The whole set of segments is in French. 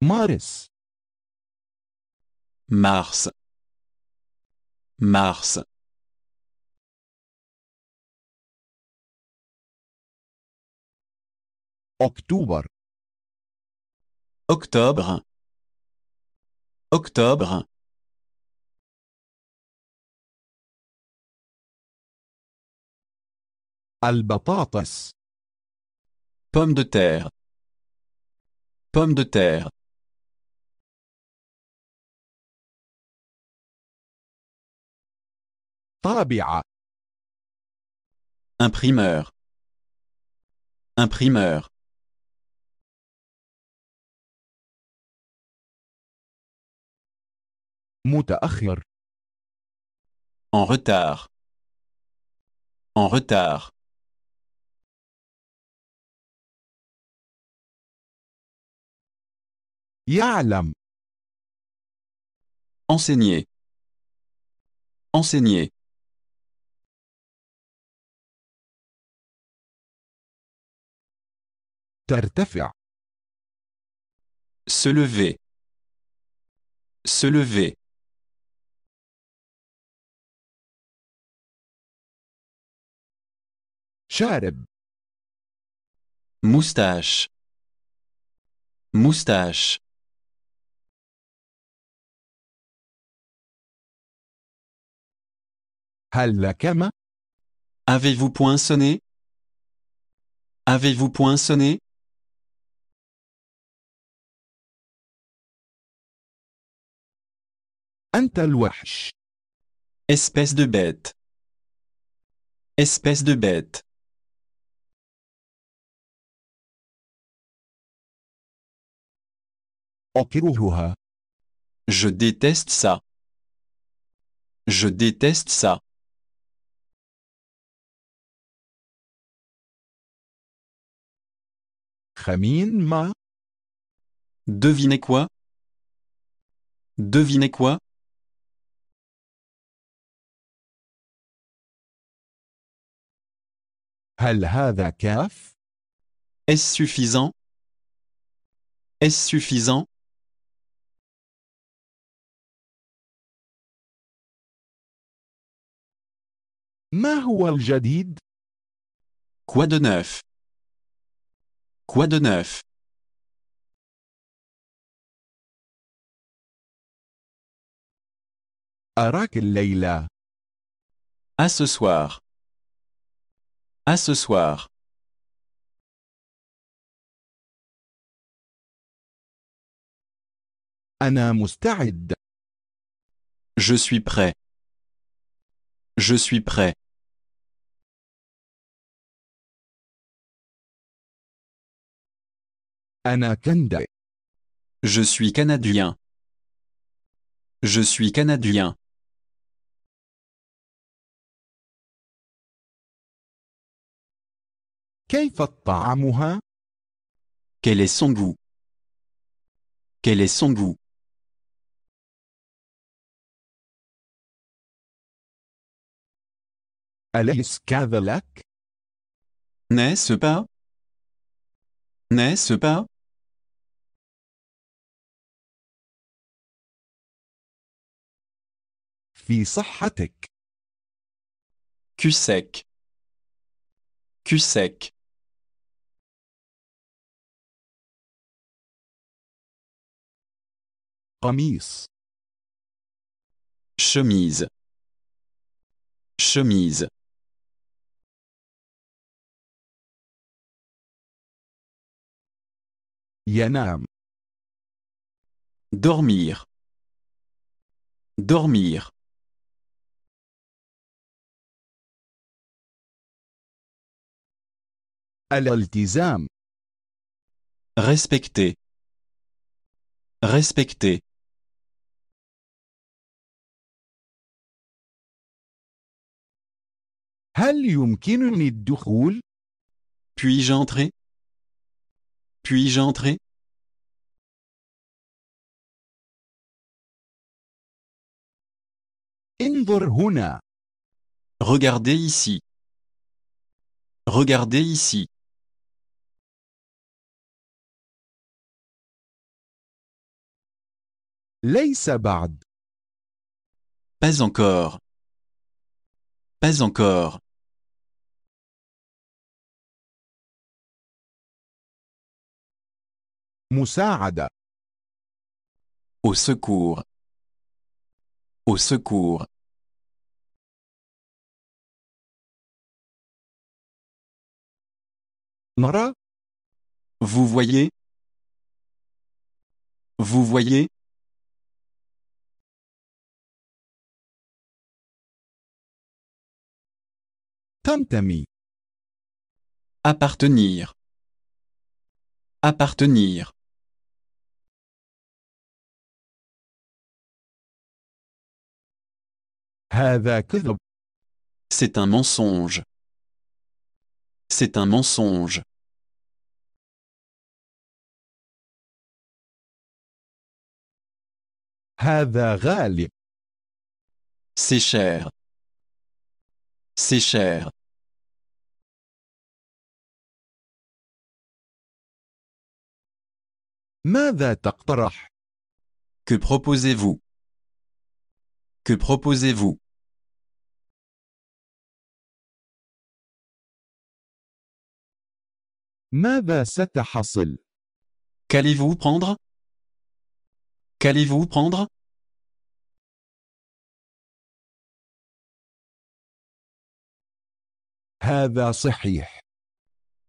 Mars. Mars. Mars. Octobre. Octobre. Octobre. البطاطس. Pomme de terre. Pommes de terre. imprimeur imprimeur متأخر en retard en retard يعلم enseigner enseigner se lever se lever moustache moustache Avez-vous poinçonné Avez-vous poinçonné Espèce de bête. Espèce de bête. Je déteste ça. Je déteste ça. Khamin ma. Devinez quoi Devinez quoi Est-ce suffisant Est-ce suffisant Mar-wal-jadid. Quoi de neuf Quoi de neuf À ce soir. À ce soir. Anna مستعد. Je suis prêt. Je suis prêt. Anna Je suis canadien. Je suis canadien. Quel est son goût Quel est son goût Allez كذا nest N'est-ce pas N'est-ce pas في صحتك. kusek. sec. chemise chemise Yanam. dormir dormir الالتزام respecter respecter Puis-je entrer Puis-je entrer Regardez ici. Regardez ici. Pas encore. Pas encore. Au secours. Au secours. Vous voyez Vous voyez Tantami. Appartenir. Appartenir. C'est un mensonge. C'est un mensonge. C'est cher. C'est cher. Que proposez-vous que proposez-vous ماذا ستحصل؟ Qu'allez-vous prendre Qu'allez-vous prendre هذا صحيح.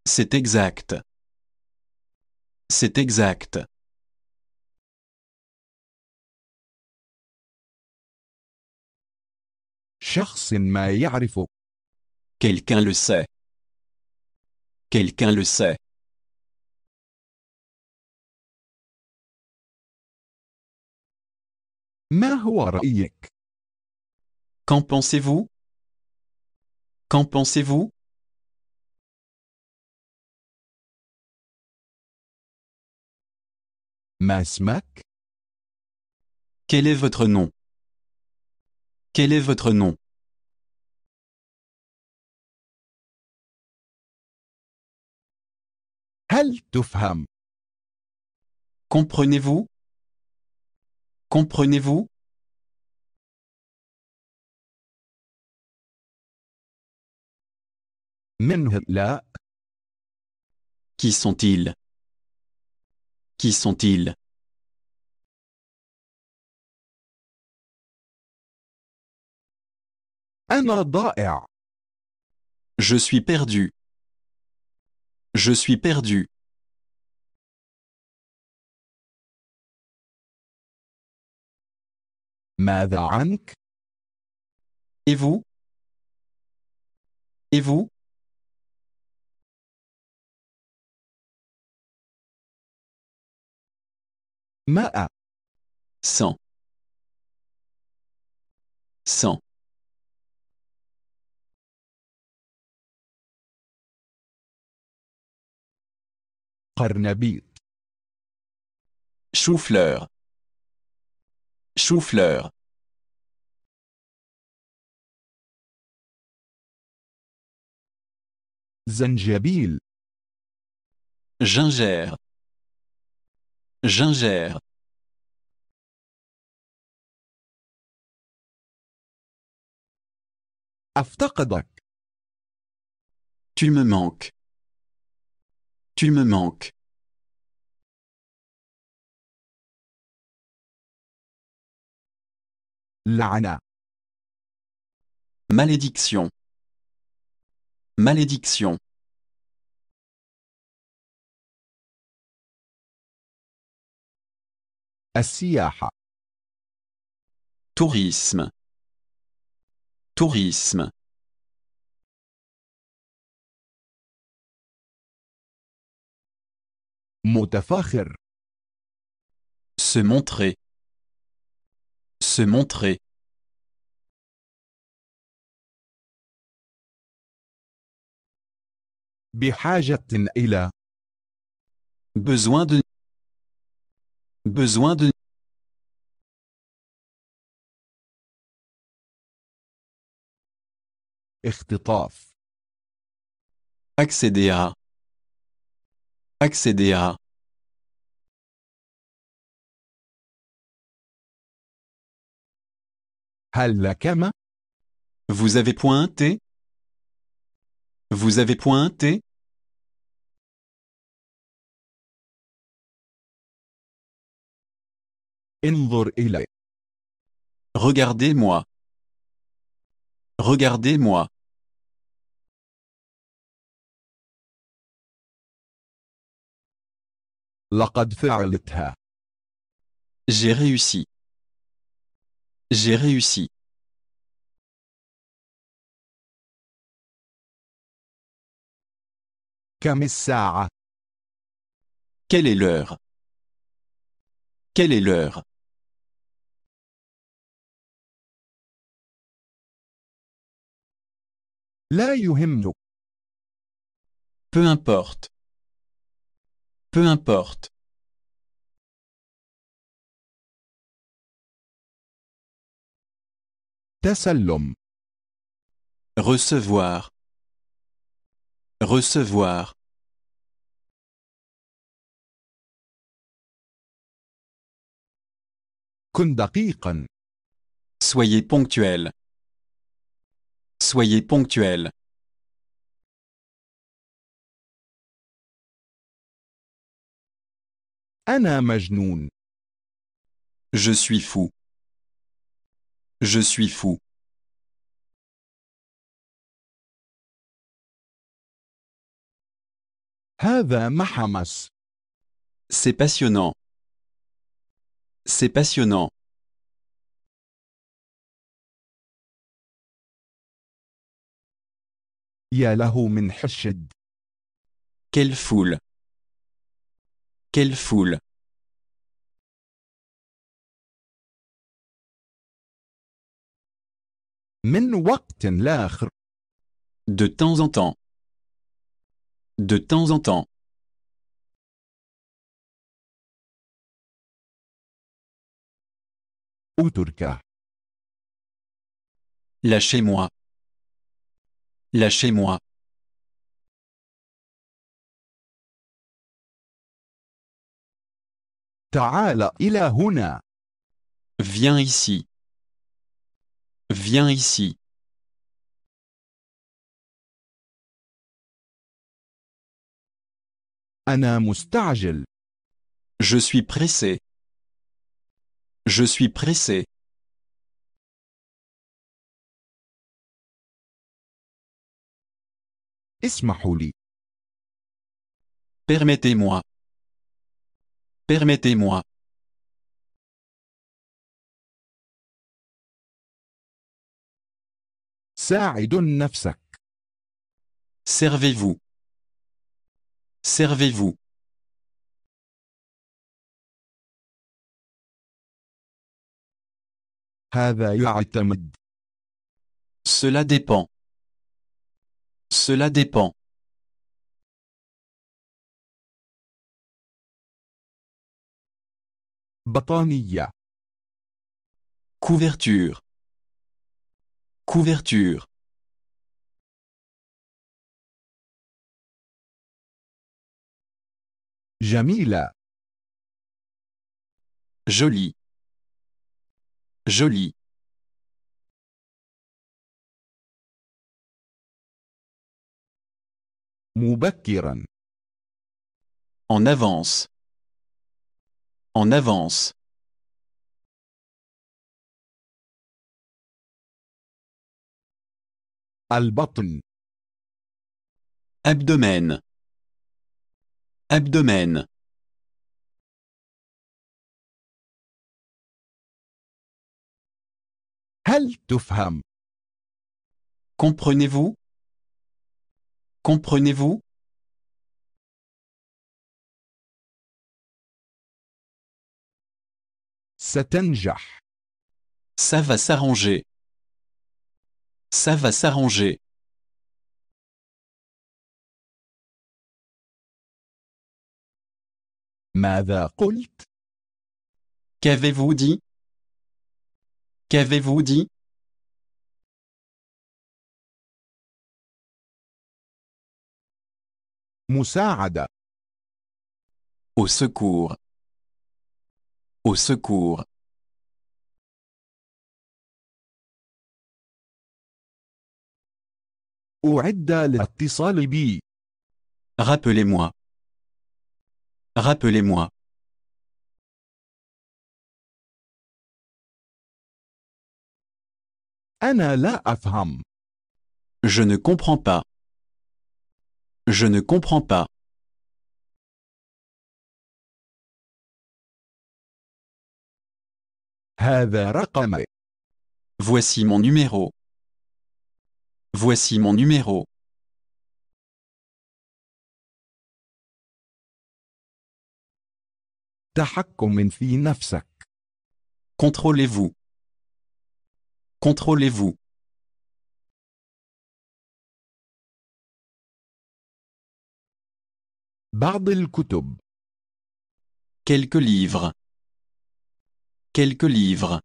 C'est exact. C'est exact. شخص Quelqu'un le sait. Quelqu'un le sait. ما Qu'en pensez-vous Qu'en pensez-vous ما Quel est votre nom quel est votre nom comprenez Comprenez-vous Comprenez-vous Qui sont-ils Qui sont-ils Je suis perdu. Je suis perdu. Et vous Et vous Ma'a. 100. 100. choufleur chou-fleur chou-fleur gingère gingère Tu me manques tu me manques L'ana. Malédiction Malédiction السياحة Tourisme Tourisme متفاخر se montrer se montrer بحاجة إلى besoin de besoin de اختطاف accéder à accéder à Vous avez pointé Vous avez pointé Regardez-moi. Regardez-moi. J'ai réussi. J'ai réussi. Quelle est l'heure Quelle est l'heure لا يهمك. Peu importe peu importe تسلم recevoir recevoir soyez ponctuel soyez ponctuel Je suis fou. Je suis fou. هذا محمس. C'est passionnant. C'est passionnant. يا من حشد. Quelle foule quelle foule de temps en temps de temps en temps Lâchez-moi. Lâchez-moi. تعال Viens ici. Viens ici. Anna مستعجل. Je suis pressé. Je suis pressé. اسمحوا Permettez-moi permettez-moi Servez-vous. Servez-vous. Cela dépend. Cela dépend. بطانية couverture couverture Jamila. jolie jolie Mubakiran. en avance en avance abdomen abdomen هل Comprenez-vous Comprenez-vous Ça va s'arranger. Ça va s'arranger. Mada قلت؟ Qu'avez-vous dit? Qu'avez-vous dit? مساعدة. Au secours au secours Rappelez-moi. Rappelez-moi. Je ne comprends pas. Je ne comprends pas. Voici mon numéro. Voici mon numéro. Contrôlez-vous. Contrôlez-vous. Quelques livres quelques livres.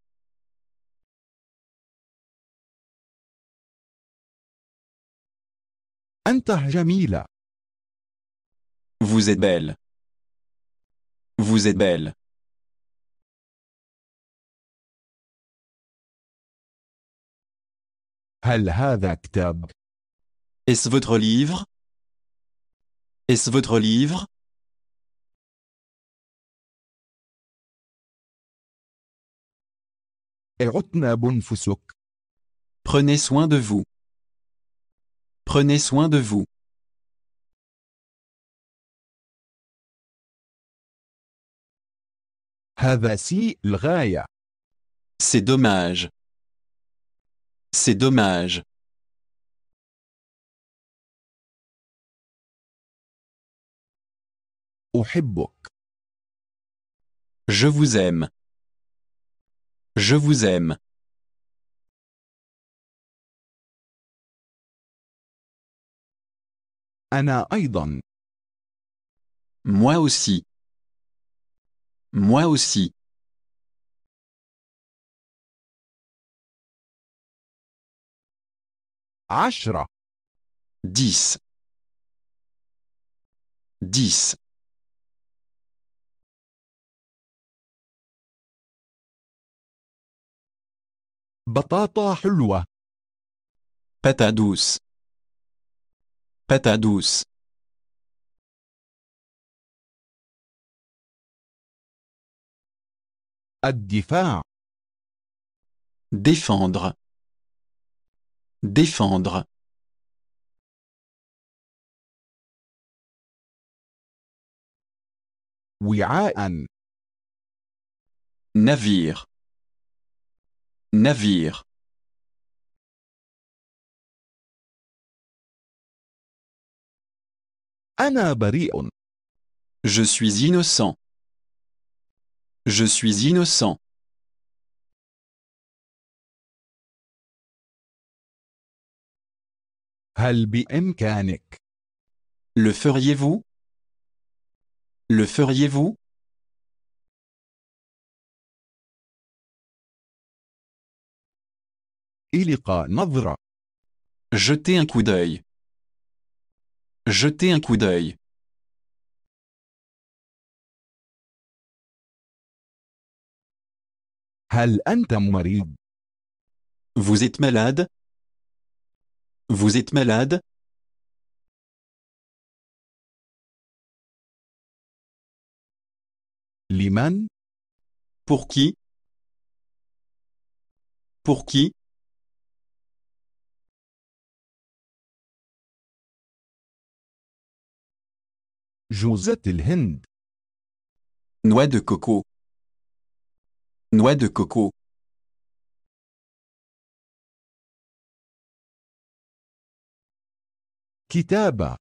Vous êtes belle. Vous êtes belle. Est-ce votre livre Est-ce votre livre Prenez soin de vous. Prenez soin de vous. C'est dommage. C'est dommage. Je vous aime je vous aime أنا أيضا. Moi aussi. Moi aussi. عشرة. 10 10 بطاطا حلوة. Pata douce. Pata douce. الدفاع. Défendre. Défendre. وعاء. Navire navire Je suis innocent. Je suis innocent. Albi mkanek. Le feriez-vous Le feriez-vous Jetez un coup d'œil. Jetez un coup d'œil. Vous êtes malade Vous êtes malade Liman Pour qui Pour qui Josette hind Noix de coco. Noix de coco. Kitaba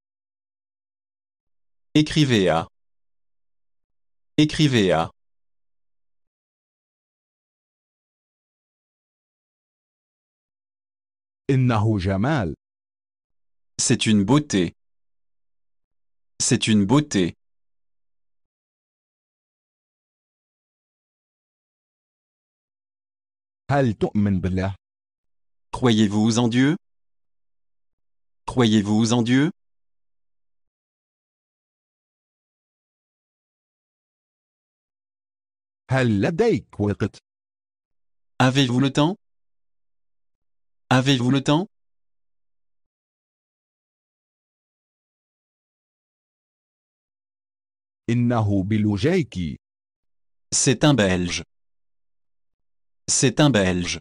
Écrivez à. Écrivez à. إنه jamal C'est une beauté c'est une beauté Croyez-vous en Dieu Croyez-vous en Dieu Avez-vous le temps Avez-vous le temps C'est un Belge. C'est un Belge.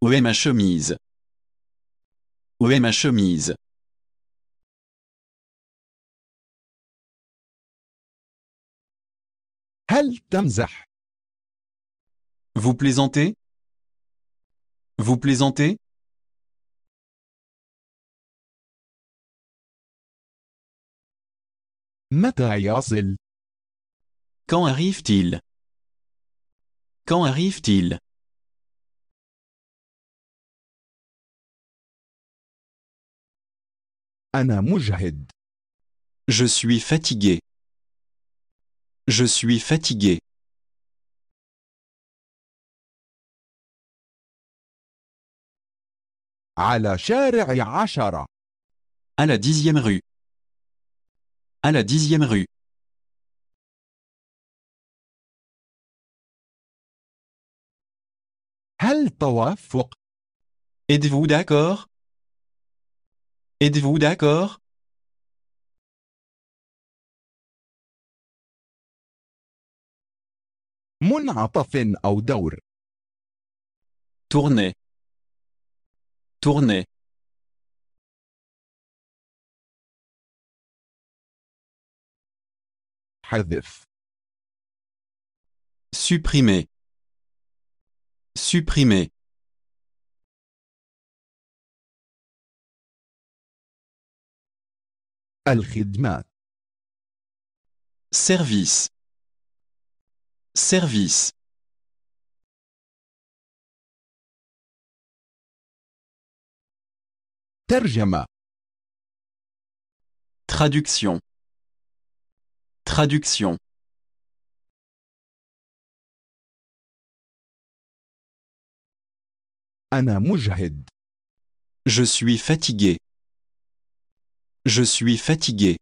Où est ma chemise Où est ma chemise Vous plaisantez vous plaisantez Quand arrive-t-il Quand arrive-t-il Je suis fatigué. Je suis fatigué. على شارع عشرة. À la dixième rue. À la dixième rue. هل توافق؟ Êtes-vous d'accord? Êtes-vous d'accord? منعطف أو دور. Tournée. Tourner. Hadith. supprimer supprimer Al-khidmat. service service TARJAMA Traduction Traduction Anna Je suis fatigué. Je suis fatigué.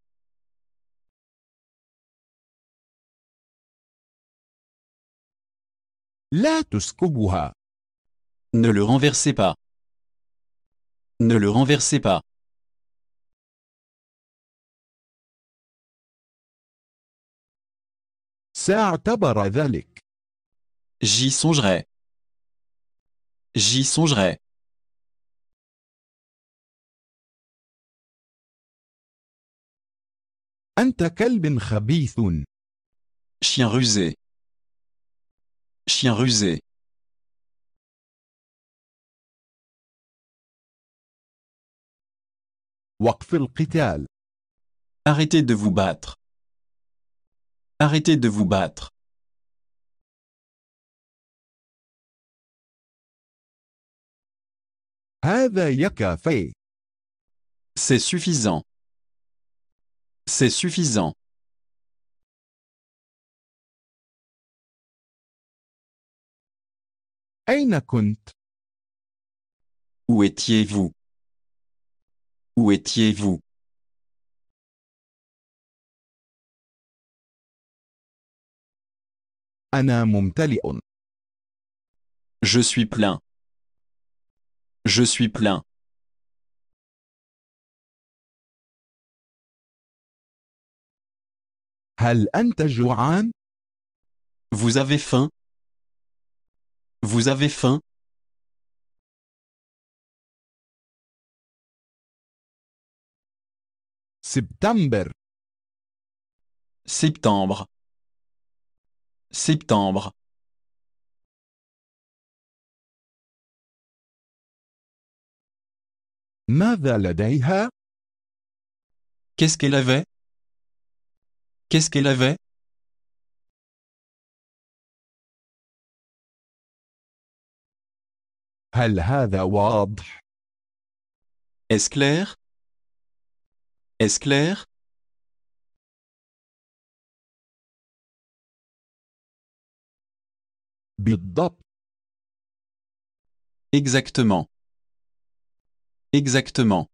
La Ne le renversez pas. Ne le renversez pas. J'y songerai. J'y songerai. أنت Chien rusé. Chien rusé. Arrêtez de vous battre. Arrêtez de vous battre. C'est suffisant. C'est suffisant. Où étiez-vous où étiez-vous? Je suis plein. Je suis plein. Vous avez faim Vous avez faim Septembre. Septembre. Septembre. ماذا لديها؟ Qu'est-ce qu'elle avait Qu'est-ce qu'elle avait est Est-ce clair est-ce clair بالضبط Exactement. Exactement.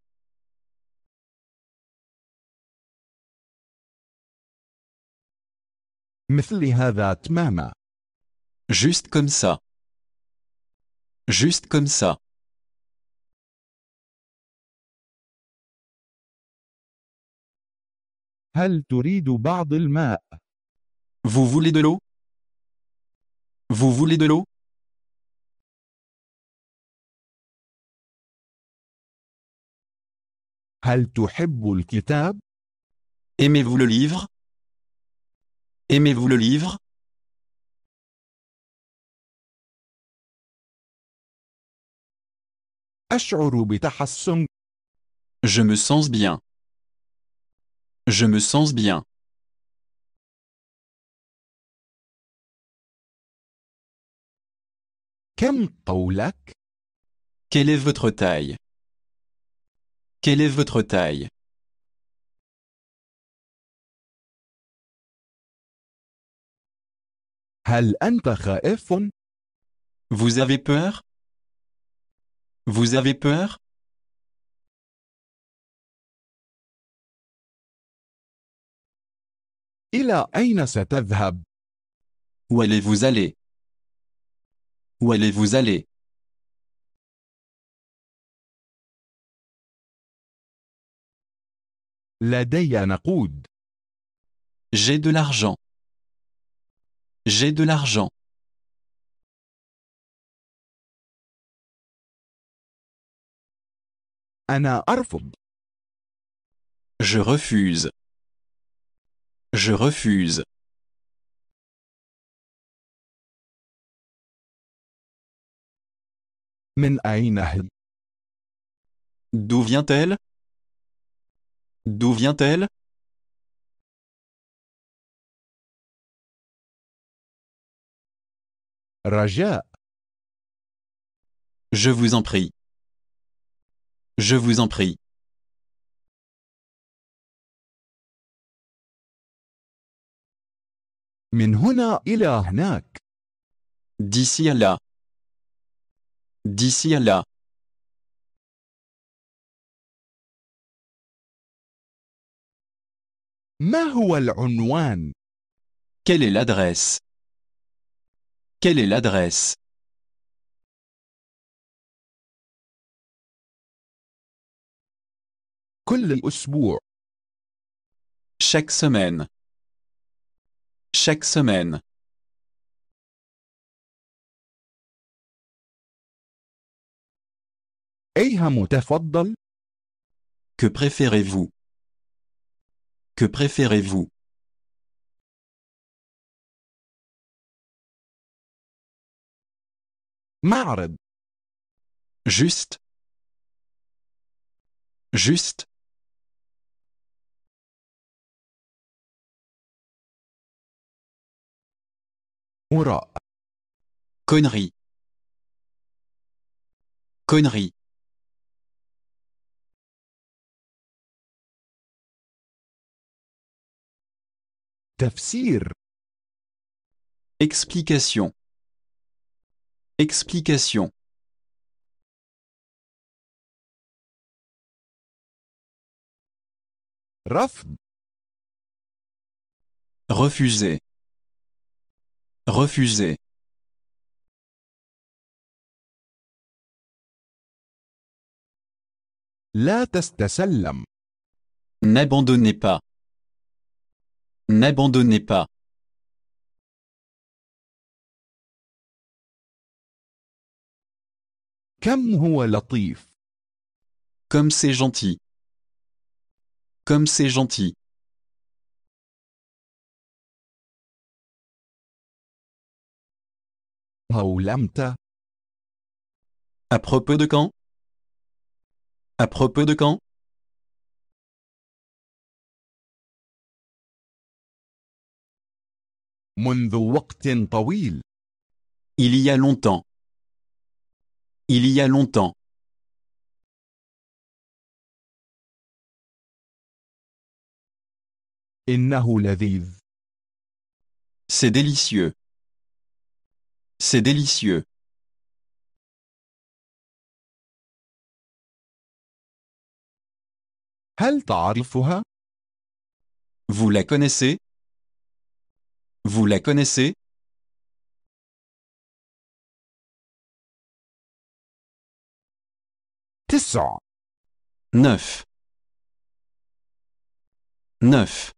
Juste comme ça. Juste comme ça. تريد Vous voulez de l'eau? Vous voulez de l'eau? aimez Aimez-vous le livre? Aimez-vous le livre? Je me sens bien. Je me sens bien. Quelle est votre taille Quelle est votre taille Vous avez peur Vous avez peur إلى أين ستذهب؟ Où allez-vous aller? Où allez-vous aller? لدي نقود. J'ai de l'argent. J'ai de l'argent. أنا أرفض. Je refuse. Je refuse D'où vient-elle D'où vient-elle Raja. Je vous en prie. Je vous en prie. من هنا إلى هناك. D'ici à là. D'ici à là. ما هو العنوان؟ Quelle est l'adresse Quelle est l'adresse كل أسبوع. Chaque semaine. chaque semaine Que préférez-vous Que préférez-vous معرض Juste Juste Connerie. Connerie. Tafsir. Explication. Explication. Refusé. Refusé. Refusez. La tastasallam. N'abandonnez pas. N'abandonnez pas. Comme c'est gentil. Comme c'est gentil. À propos de quand À propos de quand Il y a longtemps. Il y a longtemps. C'est délicieux. C'est délicieux. Vous la connaissez Vous la connaissez Neuf. Neuf.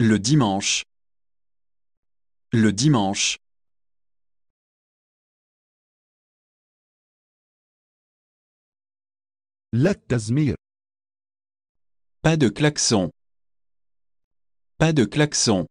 Le dimanche. Le dimanche. Pas de klaxon. Pas de klaxon.